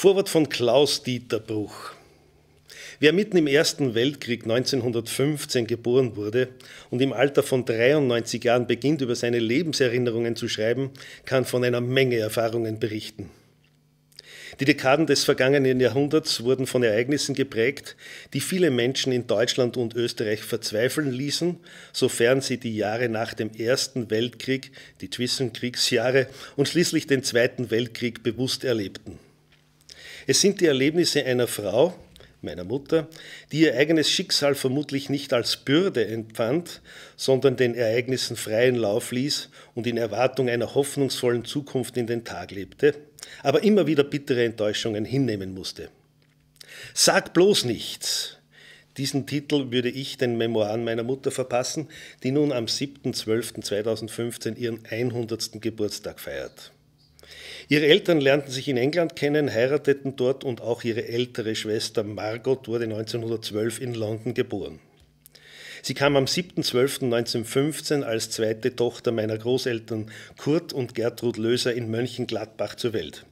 Vorwort von Klaus-Dieter Bruch. Wer mitten im Ersten Weltkrieg 1915 geboren wurde und im Alter von 93 Jahren beginnt, über seine Lebenserinnerungen zu schreiben, kann von einer Menge Erfahrungen berichten. Die Dekaden des vergangenen Jahrhunderts wurden von Ereignissen geprägt, die viele Menschen in Deutschland und Österreich verzweifeln ließen, sofern sie die Jahre nach dem Ersten Weltkrieg, die Zwischenkriegsjahre und schließlich den Zweiten Weltkrieg bewusst erlebten. Es sind die Erlebnisse einer Frau, meiner Mutter, die ihr eigenes Schicksal vermutlich nicht als Bürde empfand, sondern den Ereignissen freien Lauf ließ und in Erwartung einer hoffnungsvollen Zukunft in den Tag lebte, aber immer wieder bittere Enttäuschungen hinnehmen musste. Sag bloß nichts. Diesen Titel würde ich den Memoiren meiner Mutter verpassen, die nun am 7.12.2015 ihren 100. Geburtstag feiert. Ihre Eltern lernten sich in England kennen, heirateten dort und auch ihre ältere Schwester Margot wurde 1912 in London geboren. Sie kam am 7.12.1915 als zweite Tochter meiner Großeltern Kurt und Gertrud Löser in Mönchengladbach zur Welt.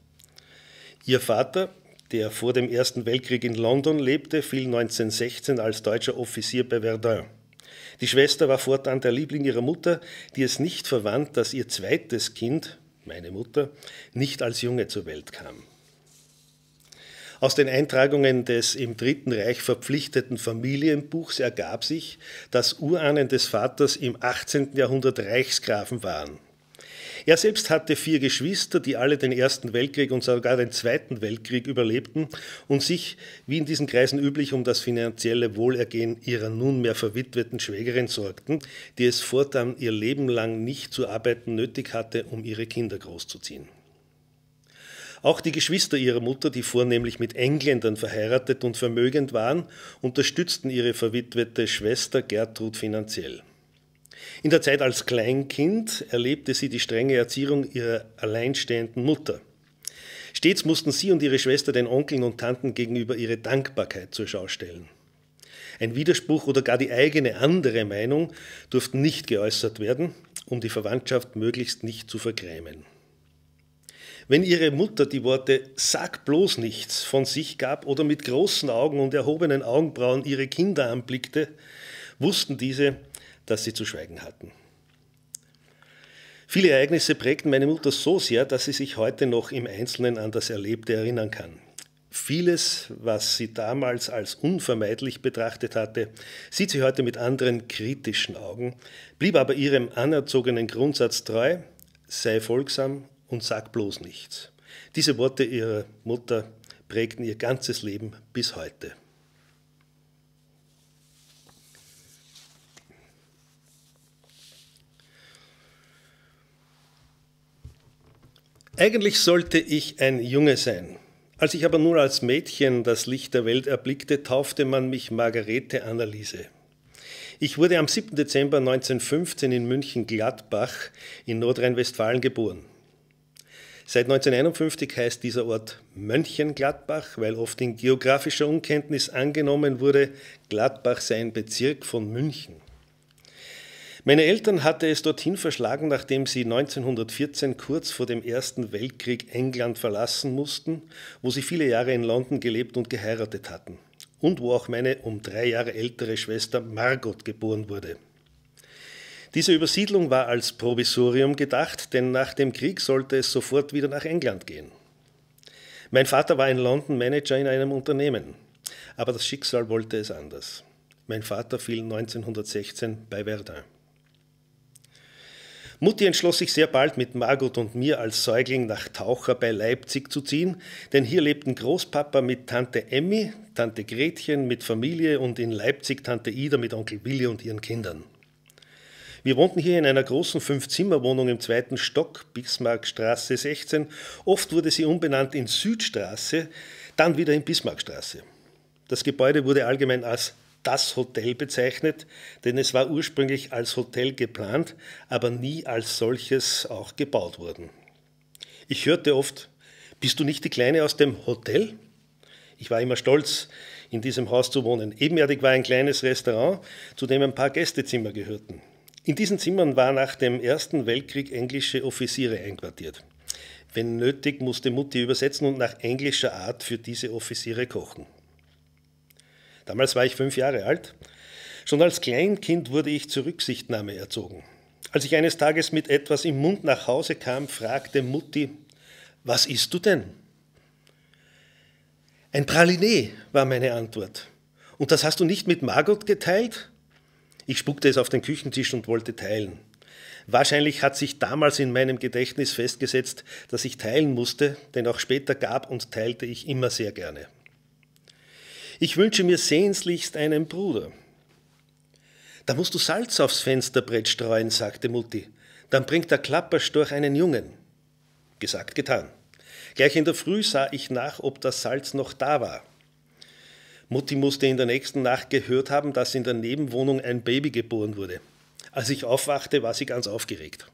Ihr Vater, der vor dem Ersten Weltkrieg in London lebte, fiel 1916 als deutscher Offizier bei Verdun. Die Schwester war fortan der Liebling ihrer Mutter, die es nicht verwandt, dass ihr zweites Kind, meine Mutter, nicht als Junge zur Welt kam. Aus den Eintragungen des im Dritten Reich verpflichteten Familienbuchs ergab sich, dass Urahnen des Vaters im 18. Jahrhundert Reichsgrafen waren. Er selbst hatte vier Geschwister, die alle den Ersten Weltkrieg und sogar den Zweiten Weltkrieg überlebten und sich, wie in diesen Kreisen üblich, um das finanzielle Wohlergehen ihrer nunmehr verwitweten Schwägerin sorgten, die es fortan ihr Leben lang nicht zu arbeiten nötig hatte, um ihre Kinder großzuziehen. Auch die Geschwister ihrer Mutter, die vornehmlich mit Engländern verheiratet und vermögend waren, unterstützten ihre verwitwete Schwester Gertrud finanziell. In der Zeit als Kleinkind erlebte sie die strenge Erziehung ihrer alleinstehenden Mutter. Stets mussten sie und ihre Schwester den Onkeln und Tanten gegenüber ihre Dankbarkeit zur Schau stellen. Ein Widerspruch oder gar die eigene andere Meinung durften nicht geäußert werden, um die Verwandtschaft möglichst nicht zu vergrämen. Wenn ihre Mutter die Worte Sag bloß nichts von sich gab oder mit großen Augen und erhobenen Augenbrauen ihre Kinder anblickte, wussten diese, dass sie zu schweigen hatten. Viele Ereignisse prägten meine Mutter so sehr, dass sie sich heute noch im Einzelnen an das Erlebte erinnern kann. Vieles, was sie damals als unvermeidlich betrachtet hatte, sieht sie heute mit anderen kritischen Augen, blieb aber ihrem anerzogenen Grundsatz treu, sei folgsam und sag bloß nichts. Diese Worte ihrer Mutter prägten ihr ganzes Leben bis heute. Eigentlich sollte ich ein Junge sein. Als ich aber nur als Mädchen das Licht der Welt erblickte, taufte man mich Margarete Anneliese. Ich wurde am 7. Dezember 1915 in München-Gladbach in Nordrhein-Westfalen geboren. Seit 1951 heißt dieser Ort Mönchengladbach, weil oft in geografischer Unkenntnis angenommen wurde, Gladbach sei ein Bezirk von München. Meine Eltern hatte es dorthin verschlagen, nachdem sie 1914 kurz vor dem Ersten Weltkrieg England verlassen mussten, wo sie viele Jahre in London gelebt und geheiratet hatten und wo auch meine um drei Jahre ältere Schwester Margot geboren wurde. Diese Übersiedlung war als Provisorium gedacht, denn nach dem Krieg sollte es sofort wieder nach England gehen. Mein Vater war in London Manager in einem Unternehmen, aber das Schicksal wollte es anders. Mein Vater fiel 1916 bei Verdun. Mutti entschloss sich sehr bald mit Margot und mir als Säugling nach Taucher bei Leipzig zu ziehen, denn hier lebten Großpapa mit Tante Emmy, Tante Gretchen mit Familie und in Leipzig Tante Ida mit Onkel Willi und ihren Kindern. Wir wohnten hier in einer großen Fünfzimmerwohnung im zweiten Stock, Bismarckstraße 16. Oft wurde sie umbenannt in Südstraße, dann wieder in Bismarckstraße. Das Gebäude wurde allgemein als das Hotel bezeichnet, denn es war ursprünglich als Hotel geplant, aber nie als solches auch gebaut worden. Ich hörte oft, bist du nicht die Kleine aus dem Hotel? Ich war immer stolz, in diesem Haus zu wohnen. Ebenerdig war ein kleines Restaurant, zu dem ein paar Gästezimmer gehörten. In diesen Zimmern waren nach dem Ersten Weltkrieg englische Offiziere einquartiert. Wenn nötig, musste Mutti übersetzen und nach englischer Art für diese Offiziere kochen. Damals war ich fünf Jahre alt. Schon als Kleinkind wurde ich zur Rücksichtnahme erzogen. Als ich eines Tages mit etwas im Mund nach Hause kam, fragte Mutti, was isst du denn? Ein Praliné war meine Antwort. Und das hast du nicht mit Margot geteilt? Ich spuckte es auf den Küchentisch und wollte teilen. Wahrscheinlich hat sich damals in meinem Gedächtnis festgesetzt, dass ich teilen musste, denn auch später gab und teilte ich immer sehr gerne. Ich wünsche mir sehnslichst einen Bruder. Da musst du Salz aufs Fensterbrett streuen, sagte Mutti. Dann bringt der Klapperstorch einen Jungen. Gesagt, getan. Gleich in der Früh sah ich nach, ob das Salz noch da war. Mutti musste in der nächsten Nacht gehört haben, dass in der Nebenwohnung ein Baby geboren wurde. Als ich aufwachte, war sie ganz aufgeregt.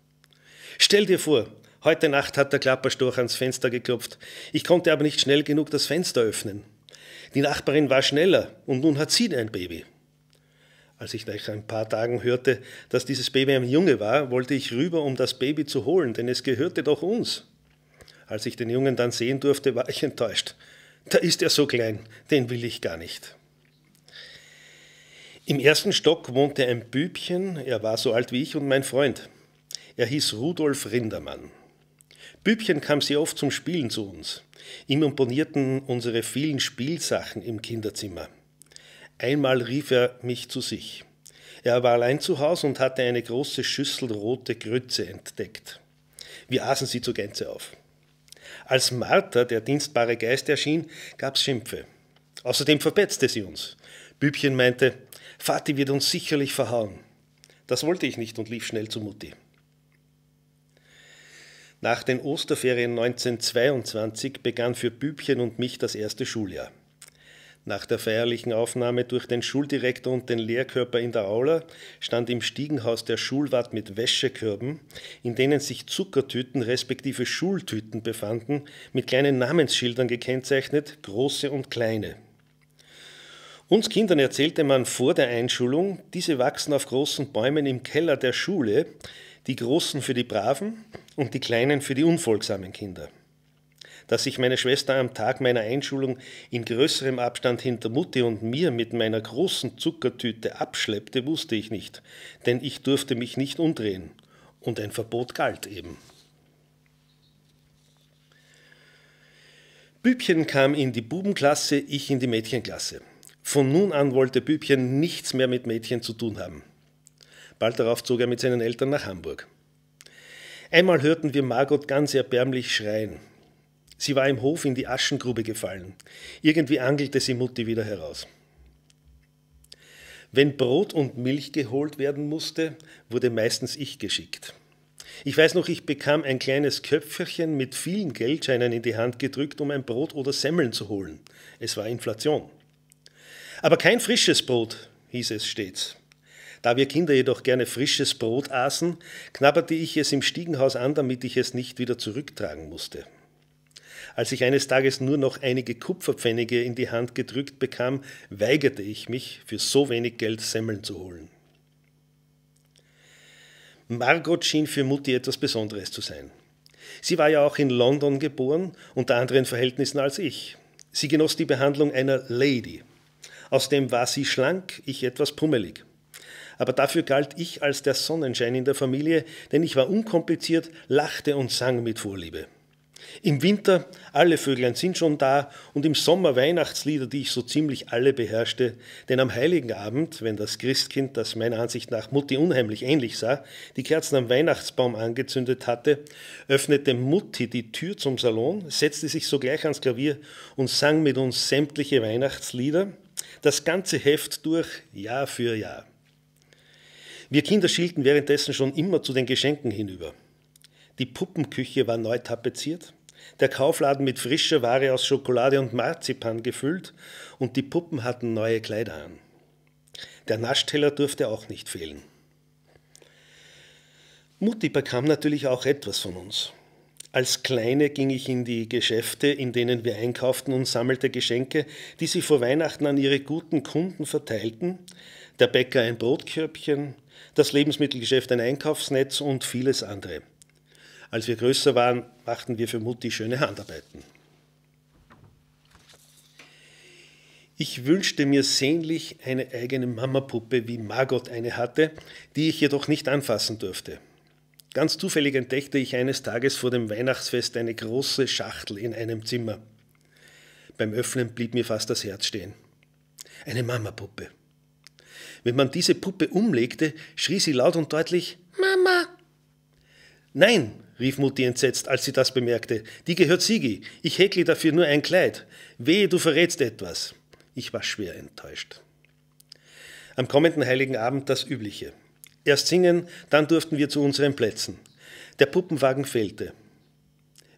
Stell dir vor, heute Nacht hat der Klapperstorch ans Fenster geklopft. Ich konnte aber nicht schnell genug das Fenster öffnen. Die Nachbarin war schneller und nun hat sie ein Baby. Als ich nach ein paar Tagen hörte, dass dieses Baby ein Junge war, wollte ich rüber, um das Baby zu holen, denn es gehörte doch uns. Als ich den Jungen dann sehen durfte, war ich enttäuscht. Da ist er so klein, den will ich gar nicht. Im ersten Stock wohnte ein Bübchen, er war so alt wie ich und mein Freund. Er hieß Rudolf Rindermann. Bübchen kam sehr oft zum Spielen zu uns. Ihm imponierten unsere vielen Spielsachen im Kinderzimmer. Einmal rief er mich zu sich. Er war allein zu Hause und hatte eine große Schüssel rote Grütze entdeckt. Wir aßen sie zur Gänze auf. Als Martha, der dienstbare Geist, erschien, gab's Schimpfe. Außerdem verpetzte sie uns. Bübchen meinte, Vati wird uns sicherlich verhauen. Das wollte ich nicht und lief schnell zu Mutti. Nach den Osterferien 1922 begann für Bübchen und mich das erste Schuljahr. Nach der feierlichen Aufnahme durch den Schuldirektor und den Lehrkörper in der Aula stand im Stiegenhaus der Schulwart mit Wäschekörben, in denen sich Zuckertüten respektive Schultüten befanden, mit kleinen Namensschildern gekennzeichnet, große und kleine. Uns Kindern erzählte man vor der Einschulung, diese wachsen auf großen Bäumen im Keller der Schule, die Großen für die Braven und die Kleinen für die unfolgsamen Kinder. Dass ich meine Schwester am Tag meiner Einschulung in größerem Abstand hinter Mutti und mir mit meiner großen Zuckertüte abschleppte, wusste ich nicht, denn ich durfte mich nicht umdrehen. Und ein Verbot galt eben. Bübchen kam in die Bubenklasse, ich in die Mädchenklasse. Von nun an wollte Bübchen nichts mehr mit Mädchen zu tun haben. Bald darauf zog er mit seinen Eltern nach Hamburg. Einmal hörten wir Margot ganz erbärmlich schreien. Sie war im Hof in die Aschengrube gefallen. Irgendwie angelte sie Mutti wieder heraus. Wenn Brot und Milch geholt werden musste, wurde meistens ich geschickt. Ich weiß noch, ich bekam ein kleines Köpferchen mit vielen Geldscheinen in die Hand gedrückt, um ein Brot oder Semmeln zu holen. Es war Inflation. Aber kein frisches Brot, hieß es stets. Da wir Kinder jedoch gerne frisches Brot aßen, knabberte ich es im Stiegenhaus an, damit ich es nicht wieder zurücktragen musste. Als ich eines Tages nur noch einige Kupferpfennige in die Hand gedrückt bekam, weigerte ich mich, für so wenig Geld Semmeln zu holen. Margot schien für Mutti etwas Besonderes zu sein. Sie war ja auch in London geboren, unter anderen Verhältnissen als ich. Sie genoss die Behandlung einer Lady. Außerdem war sie schlank, ich etwas pummelig aber dafür galt ich als der Sonnenschein in der Familie, denn ich war unkompliziert, lachte und sang mit Vorliebe. Im Winter, alle Vöglein sind schon da, und im Sommer Weihnachtslieder, die ich so ziemlich alle beherrschte, denn am heiligen Abend, wenn das Christkind, das meiner Ansicht nach Mutti unheimlich ähnlich sah, die Kerzen am Weihnachtsbaum angezündet hatte, öffnete Mutti die Tür zum Salon, setzte sich sogleich ans Klavier und sang mit uns sämtliche Weihnachtslieder, das ganze Heft durch, Jahr für Jahr. Wir Kinder schielten währenddessen schon immer zu den Geschenken hinüber. Die Puppenküche war neu tapeziert, der Kaufladen mit frischer Ware aus Schokolade und Marzipan gefüllt und die Puppen hatten neue Kleider an. Der Naschteller durfte auch nicht fehlen. Mutti bekam natürlich auch etwas von uns. Als Kleine ging ich in die Geschäfte, in denen wir einkauften und sammelte Geschenke, die sie vor Weihnachten an ihre guten Kunden verteilten, der Bäcker ein Brotkörbchen, das Lebensmittelgeschäft ein Einkaufsnetz und vieles andere. Als wir größer waren, machten wir für Mutti schöne Handarbeiten. Ich wünschte mir sehnlich eine eigene Mamapuppe, wie Margot eine hatte, die ich jedoch nicht anfassen durfte. Ganz zufällig entdeckte ich eines Tages vor dem Weihnachtsfest eine große Schachtel in einem Zimmer. Beim Öffnen blieb mir fast das Herz stehen. Eine Mamapuppe. Wenn man diese Puppe umlegte, schrie sie laut und deutlich Mama. Nein, rief Mutti entsetzt, als sie das bemerkte. Die gehört Sigi. Ich häkle dafür nur ein Kleid. Wehe, du verrätst etwas. Ich war schwer enttäuscht. Am kommenden heiligen Abend das Übliche. Erst singen, dann durften wir zu unseren Plätzen. Der Puppenwagen fehlte.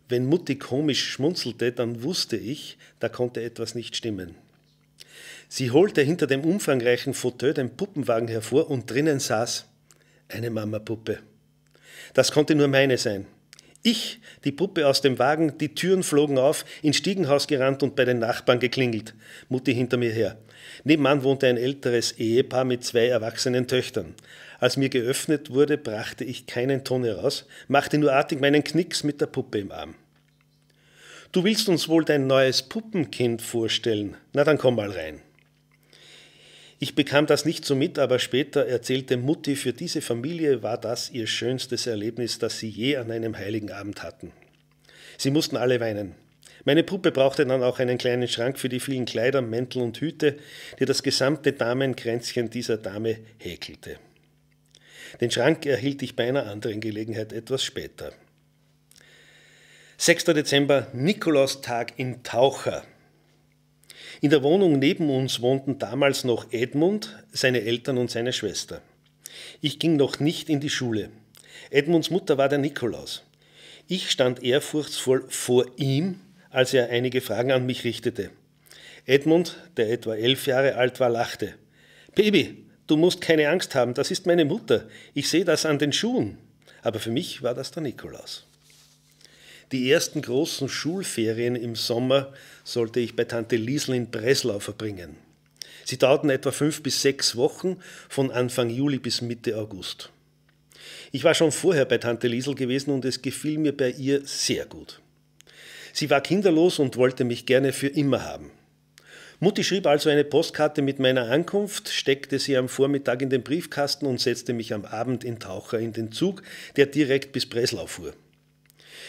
Wenn Mutti komisch schmunzelte, dann wusste ich, da konnte etwas nicht stimmen. Sie holte hinter dem umfangreichen Fauteuil den Puppenwagen hervor und drinnen saß eine Mama-Puppe. Das konnte nur meine sein. Ich, die Puppe aus dem Wagen, die Türen flogen auf, ins Stiegenhaus gerannt und bei den Nachbarn geklingelt. Mutti hinter mir her. Nebenan wohnte ein älteres Ehepaar mit zwei erwachsenen Töchtern. Als mir geöffnet wurde, brachte ich keinen Ton heraus, machte nur artig meinen Knicks mit der Puppe im Arm. Du willst uns wohl dein neues Puppenkind vorstellen? Na dann komm mal rein. Ich bekam das nicht so mit, aber später erzählte Mutti, für diese Familie war das ihr schönstes Erlebnis, das sie je an einem heiligen Abend hatten. Sie mussten alle weinen. Meine Puppe brauchte dann auch einen kleinen Schrank für die vielen Kleider, Mäntel und Hüte, die das gesamte Damenkränzchen dieser Dame häkelte. Den Schrank erhielt ich bei einer anderen Gelegenheit etwas später. 6. Dezember, Nikolaustag in Taucher. In der Wohnung neben uns wohnten damals noch Edmund, seine Eltern und seine Schwester. Ich ging noch nicht in die Schule. Edmunds Mutter war der Nikolaus. Ich stand ehrfurchtsvoll vor ihm, als er einige Fragen an mich richtete. Edmund, der etwa elf Jahre alt war, lachte. Baby, du musst keine Angst haben, das ist meine Mutter. Ich sehe das an den Schuhen. Aber für mich war das der Nikolaus. Die ersten großen Schulferien im Sommer sollte ich bei Tante Liesel in Breslau verbringen. Sie dauerten etwa fünf bis sechs Wochen von Anfang Juli bis Mitte August. Ich war schon vorher bei Tante Liesel gewesen und es gefiel mir bei ihr sehr gut. Sie war kinderlos und wollte mich gerne für immer haben. Mutti schrieb also eine Postkarte mit meiner Ankunft, steckte sie am Vormittag in den Briefkasten und setzte mich am Abend in Taucher in den Zug, der direkt bis Breslau fuhr.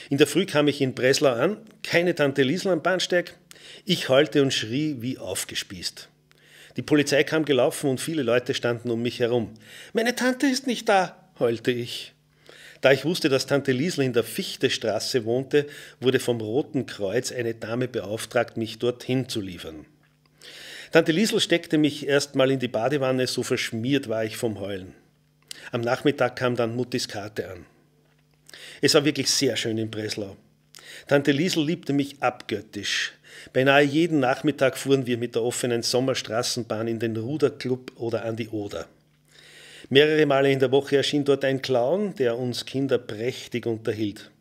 In der Früh kam ich in Breslau an, keine Tante Liesel am Bahnsteig. Ich heulte und schrie wie aufgespießt. Die Polizei kam gelaufen und viele Leute standen um mich herum. Meine Tante ist nicht da, heulte ich. Da ich wusste, dass Tante Liesel in der Fichtestraße wohnte, wurde vom Roten Kreuz eine Dame beauftragt, mich dorthin zu liefern. Tante Liesel steckte mich erstmal in die Badewanne, so verschmiert war ich vom Heulen. Am Nachmittag kam dann Muttis Karte an. Es war wirklich sehr schön in Breslau. Tante Liesel liebte mich abgöttisch. Beinahe jeden Nachmittag fuhren wir mit der offenen Sommerstraßenbahn in den Ruderclub oder an die Oder. Mehrere Male in der Woche erschien dort ein Clown, der uns Kinder prächtig unterhielt.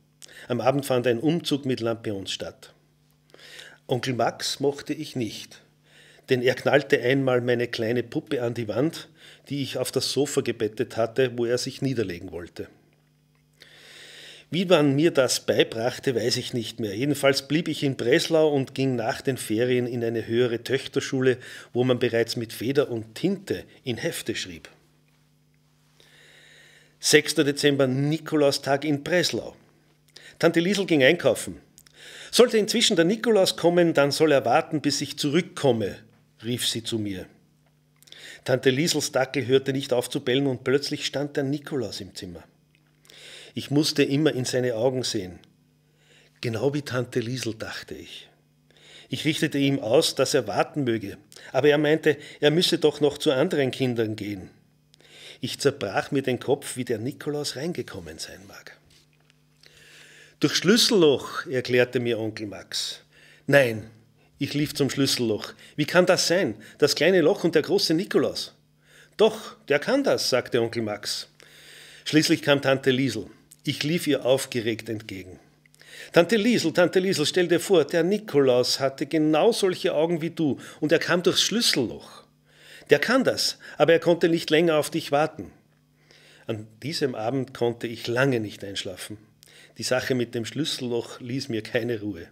Am Abend fand ein Umzug mit Lampions statt. Onkel Max mochte ich nicht, denn er knallte einmal meine kleine Puppe an die Wand, die ich auf das Sofa gebettet hatte, wo er sich niederlegen wollte. Wie man mir das beibrachte, weiß ich nicht mehr. Jedenfalls blieb ich in Breslau und ging nach den Ferien in eine höhere Töchterschule, wo man bereits mit Feder und Tinte in Hefte schrieb. 6. Dezember Nikolaustag in Breslau. Tante Liesel ging einkaufen. Sollte inzwischen der Nikolaus kommen, dann soll er warten, bis ich zurückkomme, rief sie zu mir. Tante Liesels Dackel hörte nicht auf zu bellen und plötzlich stand der Nikolaus im Zimmer. Ich musste immer in seine Augen sehen. Genau wie Tante Liesel, dachte ich. Ich richtete ihm aus, dass er warten möge, aber er meinte, er müsse doch noch zu anderen Kindern gehen. Ich zerbrach mir den Kopf, wie der Nikolaus reingekommen sein mag. Durch Schlüsselloch, erklärte mir Onkel Max. Nein, ich lief zum Schlüsselloch. Wie kann das sein? Das kleine Loch und der große Nikolaus. Doch, der kann das, sagte Onkel Max. Schließlich kam Tante Liesel. Ich lief ihr aufgeregt entgegen. Tante Liesel, Tante Liesel, stell dir vor, der Nikolaus hatte genau solche Augen wie du und er kam durchs Schlüsselloch. Der kann das, aber er konnte nicht länger auf dich warten. An diesem Abend konnte ich lange nicht einschlafen. Die Sache mit dem Schlüsselloch ließ mir keine Ruhe.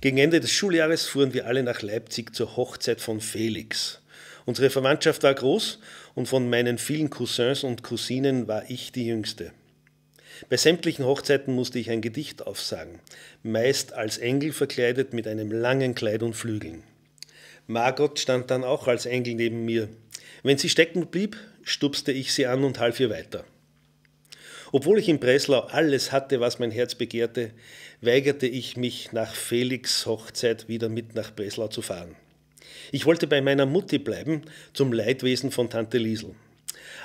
Gegen Ende des Schuljahres fuhren wir alle nach Leipzig zur Hochzeit von Felix. Unsere Verwandtschaft war groß und von meinen vielen Cousins und Cousinen war ich die jüngste. Bei sämtlichen Hochzeiten musste ich ein Gedicht aufsagen, meist als Engel verkleidet mit einem langen Kleid und Flügeln. Margot stand dann auch als Engel neben mir. Wenn sie stecken blieb, stupste ich sie an und half ihr weiter. Obwohl ich in Breslau alles hatte, was mein Herz begehrte, weigerte ich mich, nach Felix Hochzeit wieder mit nach Breslau zu fahren. Ich wollte bei meiner Mutti bleiben, zum Leidwesen von Tante Liesel.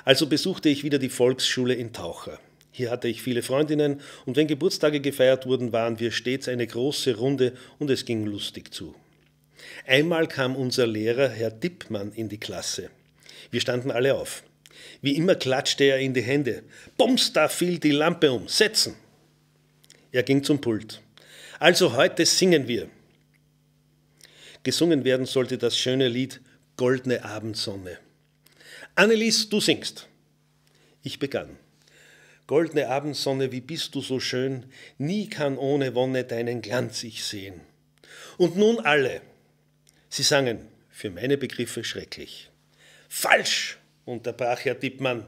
Also besuchte ich wieder die Volksschule in Taucher. Hier hatte ich viele Freundinnen und wenn Geburtstage gefeiert wurden, waren wir stets eine große Runde und es ging lustig zu. Einmal kam unser Lehrer, Herr Dippmann, in die Klasse. Wir standen alle auf. Wie immer klatschte er in die Hände. Bums, da fiel die Lampe um. Setzen! Er ging zum Pult. Also heute singen wir. Gesungen werden sollte das schöne Lied Goldene Abendsonne. Annelies, du singst. Ich begann. Goldne Abendsonne, wie bist du so schön, nie kann ohne Wonne deinen Glanz ich sehen. Und nun alle, sie sangen, für meine Begriffe schrecklich. Falsch, unterbrach Herr Dippmann.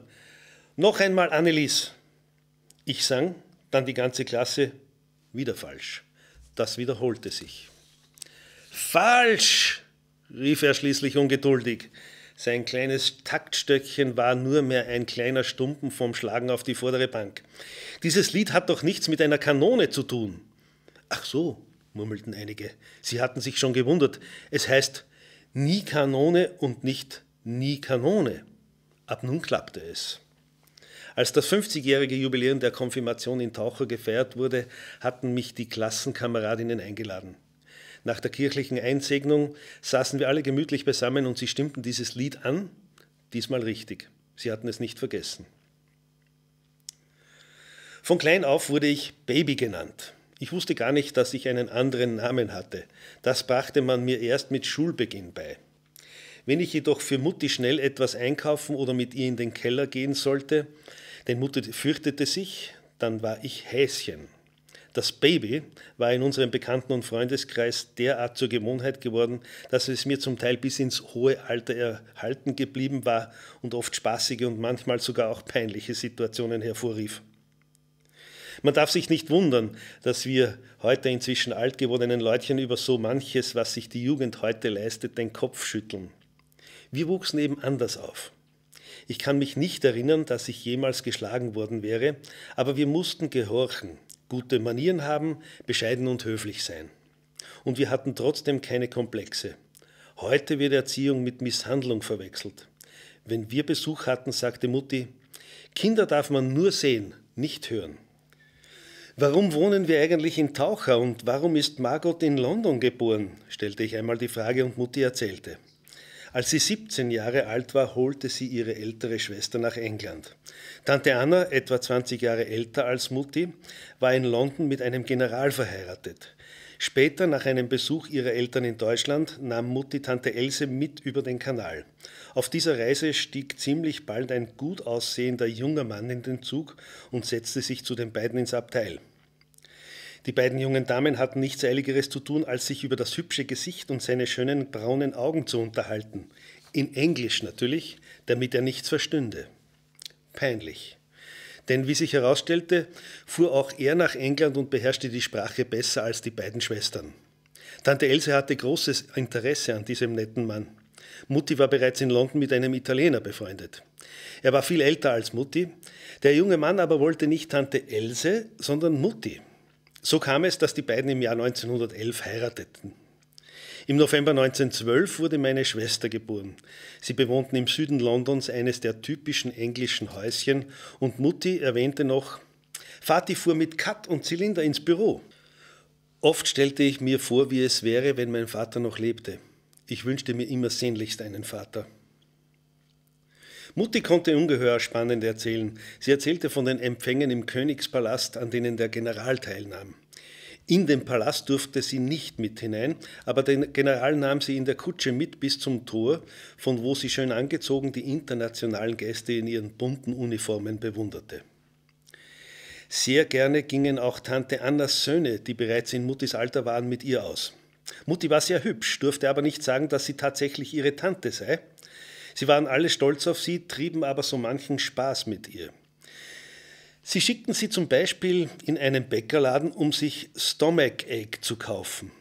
Noch einmal Annelies. Ich sang, dann die ganze Klasse, wieder falsch. Das wiederholte sich. Falsch, rief er schließlich ungeduldig. Sein kleines Taktstöckchen war nur mehr ein kleiner Stumpen vom Schlagen auf die vordere Bank. Dieses Lied hat doch nichts mit einer Kanone zu tun. Ach so, murmelten einige. Sie hatten sich schon gewundert. Es heißt nie Kanone und nicht nie Kanone. Ab nun klappte es. Als das 50-jährige Jubiläum der Konfirmation in Taucher gefeiert wurde, hatten mich die Klassenkameradinnen eingeladen. Nach der kirchlichen Einsegnung saßen wir alle gemütlich beisammen und sie stimmten dieses Lied an, diesmal richtig. Sie hatten es nicht vergessen. Von klein auf wurde ich Baby genannt. Ich wusste gar nicht, dass ich einen anderen Namen hatte. Das brachte man mir erst mit Schulbeginn bei. Wenn ich jedoch für Mutti schnell etwas einkaufen oder mit ihr in den Keller gehen sollte, denn Mutti fürchtete sich, dann war ich Häschen. Das Baby war in unserem Bekannten- und Freundeskreis derart zur Gewohnheit geworden, dass es mir zum Teil bis ins hohe Alter erhalten geblieben war und oft spaßige und manchmal sogar auch peinliche Situationen hervorrief. Man darf sich nicht wundern, dass wir heute inzwischen alt gewordenen Leutchen über so manches, was sich die Jugend heute leistet, den Kopf schütteln. Wir wuchsen eben anders auf. Ich kann mich nicht erinnern, dass ich jemals geschlagen worden wäre, aber wir mussten gehorchen gute Manieren haben, bescheiden und höflich sein. Und wir hatten trotzdem keine Komplexe. Heute wird Erziehung mit Misshandlung verwechselt. Wenn wir Besuch hatten, sagte Mutti, Kinder darf man nur sehen, nicht hören. Warum wohnen wir eigentlich in Taucher und warum ist Margot in London geboren? stellte ich einmal die Frage und Mutti erzählte. Als sie 17 Jahre alt war, holte sie ihre ältere Schwester nach England. Tante Anna, etwa 20 Jahre älter als Mutti, war in London mit einem General verheiratet. Später, nach einem Besuch ihrer Eltern in Deutschland, nahm Mutti Tante Else mit über den Kanal. Auf dieser Reise stieg ziemlich bald ein gut aussehender junger Mann in den Zug und setzte sich zu den beiden ins Abteil. Die beiden jungen Damen hatten nichts Eiligeres zu tun, als sich über das hübsche Gesicht und seine schönen braunen Augen zu unterhalten. In Englisch natürlich, damit er nichts verstünde. Peinlich. Denn wie sich herausstellte, fuhr auch er nach England und beherrschte die Sprache besser als die beiden Schwestern. Tante Else hatte großes Interesse an diesem netten Mann. Mutti war bereits in London mit einem Italiener befreundet. Er war viel älter als Mutti. Der junge Mann aber wollte nicht Tante Else, sondern Mutti. So kam es, dass die beiden im Jahr 1911 heirateten. Im November 1912 wurde meine Schwester geboren. Sie bewohnten im Süden Londons eines der typischen englischen Häuschen und Mutti erwähnte noch, Vati fuhr mit Cut und Zylinder ins Büro. Oft stellte ich mir vor, wie es wäre, wenn mein Vater noch lebte. Ich wünschte mir immer sehnlichst einen Vater. Mutti konnte ungeheuer spannend erzählen. Sie erzählte von den Empfängen im Königspalast, an denen der General teilnahm. In den Palast durfte sie nicht mit hinein, aber den General nahm sie in der Kutsche mit bis zum Tor, von wo sie schön angezogen die internationalen Gäste in ihren bunten Uniformen bewunderte. Sehr gerne gingen auch Tante Annas Söhne, die bereits in Muttis Alter waren, mit ihr aus. Mutti war sehr hübsch, durfte aber nicht sagen, dass sie tatsächlich ihre Tante sei. Sie waren alle stolz auf sie, trieben aber so manchen Spaß mit ihr. Sie schickten sie zum Beispiel in einen Bäckerladen, um sich Stomach Egg zu kaufen.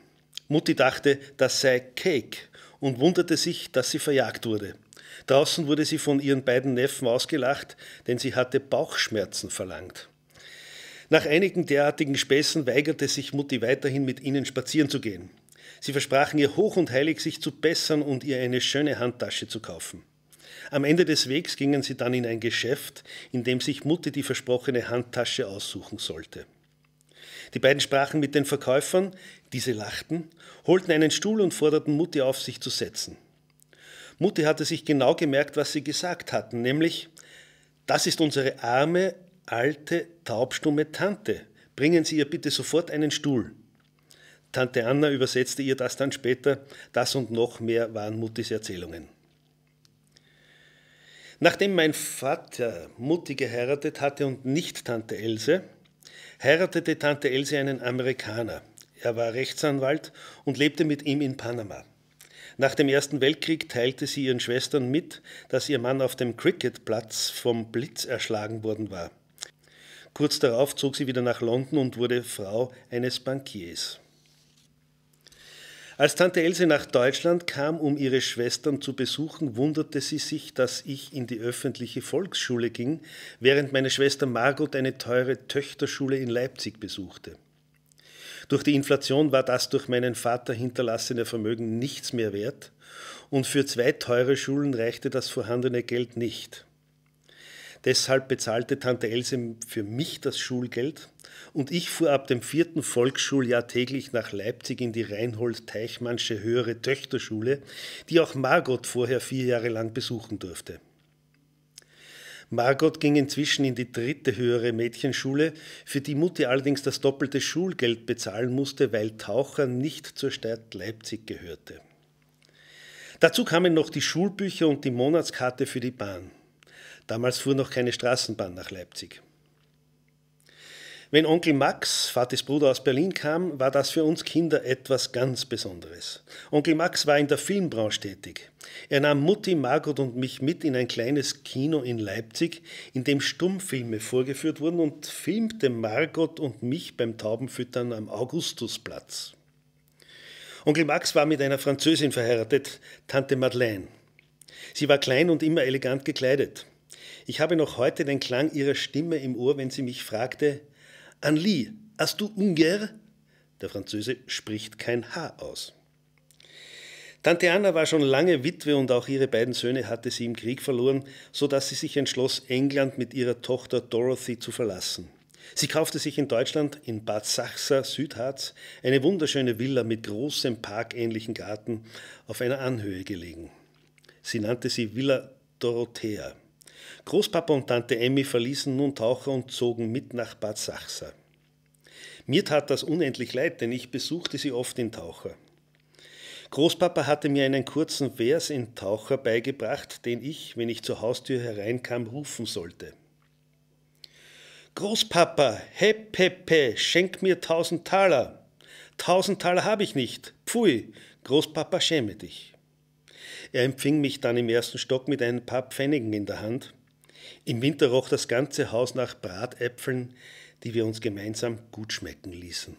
Mutti dachte, das sei Cake und wunderte sich, dass sie verjagt wurde. Draußen wurde sie von ihren beiden Neffen ausgelacht, denn sie hatte Bauchschmerzen verlangt. Nach einigen derartigen Späßen weigerte sich Mutti weiterhin mit ihnen spazieren zu gehen. Sie versprachen ihr hoch und heilig, sich zu bessern und ihr eine schöne Handtasche zu kaufen. Am Ende des Wegs gingen sie dann in ein Geschäft, in dem sich Mutti die versprochene Handtasche aussuchen sollte. Die beiden sprachen mit den Verkäufern, diese lachten, holten einen Stuhl und forderten Mutti auf, sich zu setzen. Mutti hatte sich genau gemerkt, was sie gesagt hatten, nämlich, das ist unsere arme, alte, taubstumme Tante. Bringen Sie ihr bitte sofort einen Stuhl. Tante Anna übersetzte ihr das dann später, das und noch mehr waren Muttis Erzählungen. Nachdem mein Vater Mutti geheiratet hatte und nicht Tante Else, heiratete Tante Else einen Amerikaner. Er war Rechtsanwalt und lebte mit ihm in Panama. Nach dem Ersten Weltkrieg teilte sie ihren Schwestern mit, dass ihr Mann auf dem Cricketplatz vom Blitz erschlagen worden war. Kurz darauf zog sie wieder nach London und wurde Frau eines Bankiers. Als Tante Else nach Deutschland kam, um ihre Schwestern zu besuchen, wunderte sie sich, dass ich in die öffentliche Volksschule ging, während meine Schwester Margot eine teure Töchterschule in Leipzig besuchte. Durch die Inflation war das durch meinen Vater hinterlassene Vermögen nichts mehr wert und für zwei teure Schulen reichte das vorhandene Geld nicht. Deshalb bezahlte Tante Else für mich das Schulgeld und ich fuhr ab dem vierten Volksschuljahr täglich nach Leipzig in die Reinhold-Teichmannsche höhere Töchterschule, die auch Margot vorher vier Jahre lang besuchen durfte. Margot ging inzwischen in die dritte höhere Mädchenschule, für die Mutti allerdings das doppelte Schulgeld bezahlen musste, weil Taucher nicht zur Stadt Leipzig gehörte. Dazu kamen noch die Schulbücher und die Monatskarte für die Bahn. Damals fuhr noch keine Straßenbahn nach Leipzig. Wenn Onkel Max, Vatis Bruder aus Berlin, kam, war das für uns Kinder etwas ganz Besonderes. Onkel Max war in der Filmbranche tätig. Er nahm Mutti, Margot und mich mit in ein kleines Kino in Leipzig, in dem Stummfilme vorgeführt wurden und filmte Margot und mich beim Taubenfüttern am Augustusplatz. Onkel Max war mit einer Französin verheiratet, Tante Madeleine. Sie war klein und immer elegant gekleidet. Ich habe noch heute den Klang ihrer Stimme im Ohr, wenn sie mich fragte, Anli, hast du Unger? Der Franzose spricht kein H aus. Tante Anna war schon lange Witwe und auch ihre beiden Söhne hatte sie im Krieg verloren, so dass sie sich entschloss, England mit ihrer Tochter Dorothy zu verlassen. Sie kaufte sich in Deutschland, in Bad Sachsa, Südharz, eine wunderschöne Villa mit großem parkähnlichen Garten auf einer Anhöhe gelegen. Sie nannte sie Villa Dorothea. Großpapa und Tante Emmy verließen nun Taucher und zogen mit nach Bad Sachsa. Mir tat das unendlich leid, denn ich besuchte sie oft in Taucher. Großpapa hatte mir einen kurzen Vers in Taucher beigebracht, den ich, wenn ich zur Haustür hereinkam, rufen sollte. Großpapa, hepepe, schenk mir tausend Taler. Tausend Taler habe ich nicht. Pfui, Großpapa, schäme dich. Er empfing mich dann im ersten Stock mit ein paar Pfennigen in der Hand. Im Winter roch das ganze Haus nach Bratäpfeln, die wir uns gemeinsam gut schmecken ließen.